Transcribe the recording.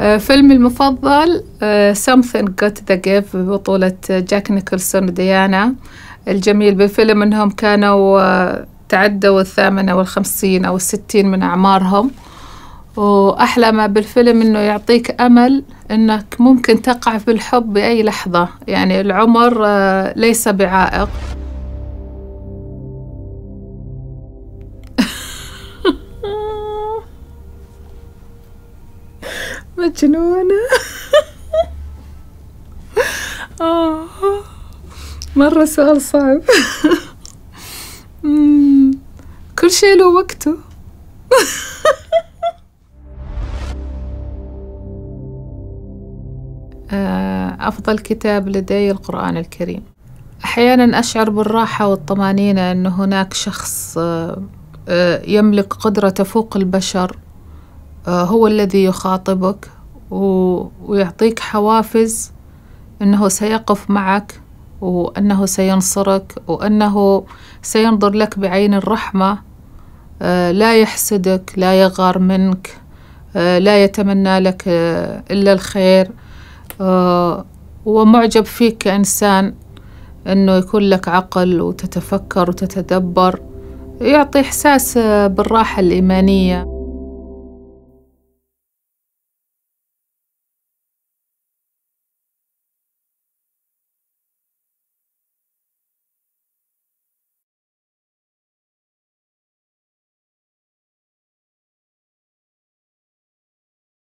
آه، فيلمي المفضل آه، Something Got The Give ببطولة جاك نيكلسون وديانا الجميل بالفيلم أنهم كانوا آه، تعدوا الثامنة والخمسين أو الستين من أعمارهم وأحلى ما بالفيلم أنه يعطيك أمل أنك ممكن تقع في الحب بأي لحظة يعني العمر ليس بعائق مجنونة آه مرة سؤال صعب كل شيء له وقته آه، أفضل كتاب لدي القرآن الكريم أحيانا أشعر بالراحة والطمأنينة أن هناك شخص آه، يملك قدرة تفوق البشر آه، هو الذي يخاطبك و... ويعطيك حوافز أنه سيقف معك وأنه سينصرك وأنه سينظر لك بعين الرحمة آه، لا يحسدك لا يغار منك آه، لا يتمنى لك آه، إلا الخير ومعجب فيك كإنسان أنه يكون لك عقل وتتفكر وتتدبر يعطي إحساس بالراحة الإيمانية